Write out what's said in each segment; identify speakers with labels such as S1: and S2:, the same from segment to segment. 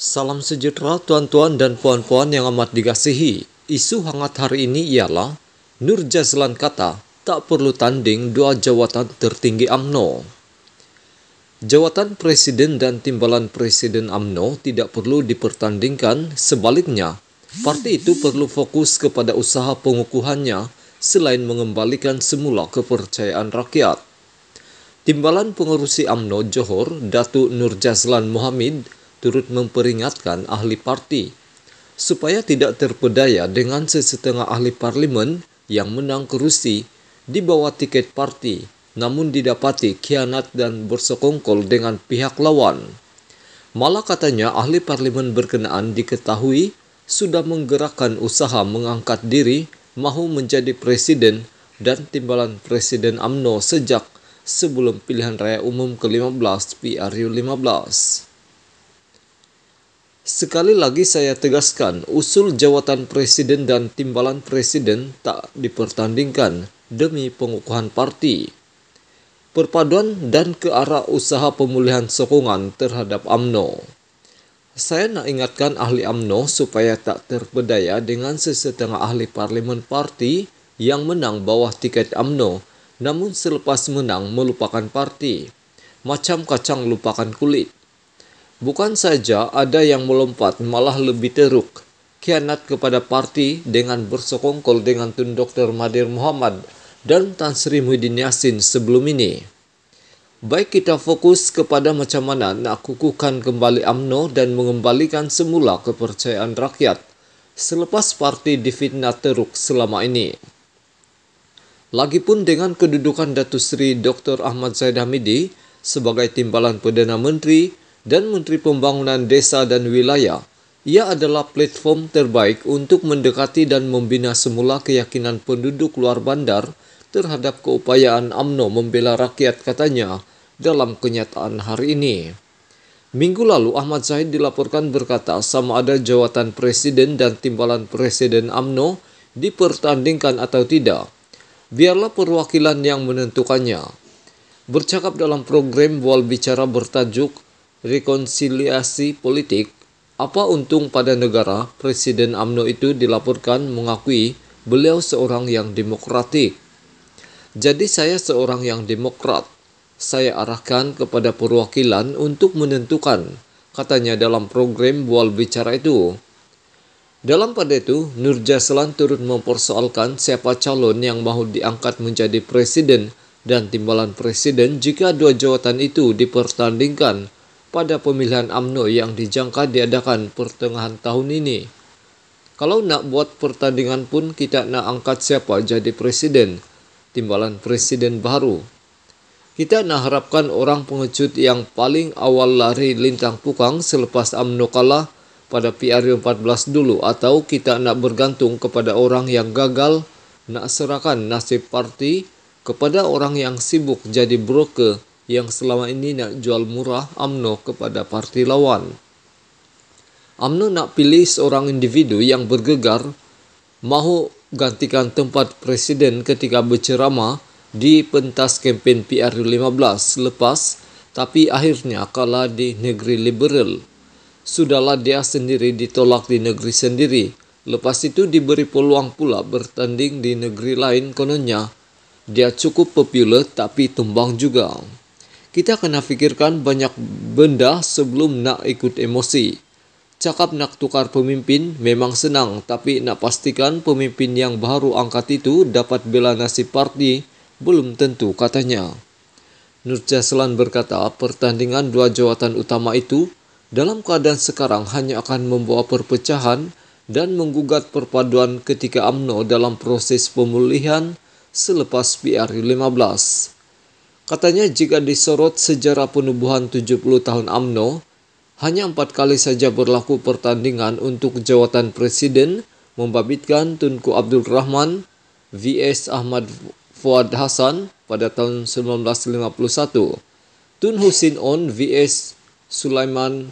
S1: Salam sejahtera tuan-tuan dan puan-puan yang amat digasihi. Isu hangat hari ini ialah Nur Jazlan kata tak perlu tanding dua jawatan tertinggi AMNO. Jawatan presiden dan timbalan presiden AMNO tidak perlu dipertandingkan, sebaliknya parti itu perlu fokus kepada usaha pengukuhannya selain mengembalikan semula kepercayaan rakyat. Timbalan pengurusi AMNO Johor, Datuk Nur Jazlan Muhammad, turut memperingatkan ahli parti supaya tidak terpedaya dengan sesetengah ahli parlimen yang menang kerusi di bawah tiket parti namun didapati kianat dan bersekongkol dengan pihak lawan. Malah katanya ahli parlimen berkenaan diketahui sudah menggerakkan usaha mengangkat diri mahu menjadi presiden dan timbalan presiden AMNO sejak sebelum pilihan raya umum ke-15 PRU 15. Sekali lagi saya tegaskan, usul jawatan presiden dan timbalan presiden tak dipertandingkan demi pengukuhan parti. Perpaduan dan ke arah usaha pemulihan sokongan terhadap AMNO. Saya nak ingatkan ahli AMNO supaya tak terpedaya dengan sesetengah ahli parlimen parti yang menang bawah tiket AMNO, namun selepas menang melupakan parti. Macam kacang lupakan kulit. Bukan saja ada yang melompat, malah lebih teruk. Kianat kepada parti dengan bersokongkol dengan Tun Dr. Madir Muhammad dan Tan Sri Muhyiddin Yassin sebelum ini. Baik kita fokus kepada macam mana nak kukuhkan kembali AMNO dan mengembalikan semula kepercayaan rakyat selepas parti difitnah teruk selama ini. Lagipun dengan kedudukan Datu Sri Dr. Ahmad Zaid Hamidi sebagai timbalan Perdana Menteri, dan Menteri Pembangunan Desa dan Wilayah, ia adalah platform terbaik untuk mendekati dan membina semula keyakinan penduduk luar bandar terhadap keupayaan AMNO membela rakyat katanya dalam kenyataan hari ini. Minggu lalu Ahmad Zahid dilaporkan berkata sama ada jawatan presiden dan timbalan presiden AMNO dipertandingkan atau tidak. Biarlah perwakilan yang menentukannya. Bercakap dalam program Wal Bicara bertajuk rekonsiliasi politik, apa untung pada negara Presiden AMNO itu dilaporkan mengakui beliau seorang yang demokratik. Jadi saya seorang yang demokrat. Saya arahkan kepada perwakilan untuk menentukan, katanya dalam program Bual Bicara itu. Dalam pada itu, Nur Jaslan turut mempersoalkan siapa calon yang mau diangkat menjadi presiden dan timbalan presiden jika dua jawatan itu dipertandingkan pada pemilihan AMNO yang dijangka diadakan pertengahan tahun ini. Kalau nak buat pertandingan pun kita nak angkat siapa jadi presiden, timbalan presiden baru. Kita nak harapkan orang pengecut yang paling awal lari lintang pukang selepas AMNO kalah pada PR 14 dulu atau kita nak bergantung kepada orang yang gagal nak serahkan nasib parti kepada orang yang sibuk jadi broker yang selama ini nak jual murah AMNO kepada parti lawan. AMNO nak pilih seorang individu yang bergegar mahu gantikan tempat presiden ketika bercerama di pentas kempen PRU15 lepas tapi akhirnya kalah di negeri liberal. Sudahlah dia sendiri ditolak di negeri sendiri. Lepas itu diberi peluang pula bertanding di negeri lain kononnya. Dia cukup popular tapi tumbang juga. kita kena pikirkan banyak benda sebelum nak ikut emosi. Cakap nak tukar pemimpin memang senang, tapi nak pastikan pemimpin yang baru angkat itu dapat bela nasib parti, belum tentu katanya. Nur Nurjaslan berkata pertandingan dua jawatan utama itu dalam keadaan sekarang hanya akan membawa perpecahan dan menggugat perpaduan ketika AMNO dalam proses pemulihan selepas PRU 15. Katanya jika disorot sejarah penubuhan 70 tahun AMNO, hanya empat kali saja berlaku pertandingan untuk jawatan presiden membabitkan Tunku Abdul Rahman vs Ahmad Fuad Hasan pada tahun 1951, Tun Husin On vs Sulaiman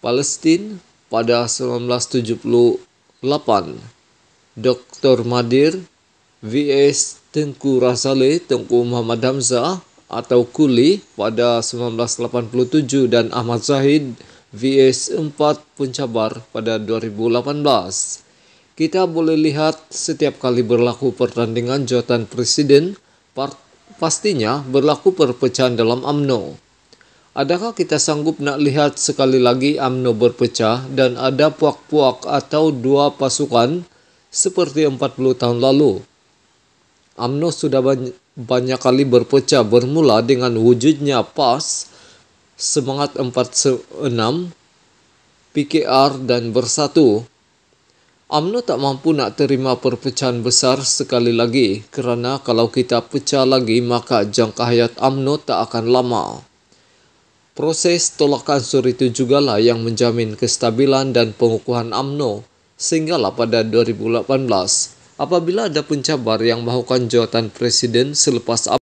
S1: Palestin pada 1978, Dr. Madir VS Tengku Rasale Tengku Muhammad Hamzah atau Kuli pada 1987 dan Ahmad Zahid VS 4 Pencabar pada 2018. Kita boleh lihat setiap kali berlaku pertandingan jawatan presiden pastinya berlaku perpecahan dalam AMNO. Adakah kita sanggup nak lihat sekali lagi AMNO berpecah dan ada puak-puak atau dua pasukan seperti 40 tahun lalu? UMNO sudah banyak kali berpecah bermula dengan wujudnya PAS, Semangat 46, PKR dan Bersatu. UMNO tak mampu nak terima perpecahan besar sekali lagi kerana kalau kita pecah lagi maka jangka hayat UMNO tak akan lama. Proses tolak ansur itu jugalah yang menjamin kestabilan dan pengukuhan UMNO sehinggalah pada 2018 apabila ada pencabar yang melakukan jawatan presiden selepas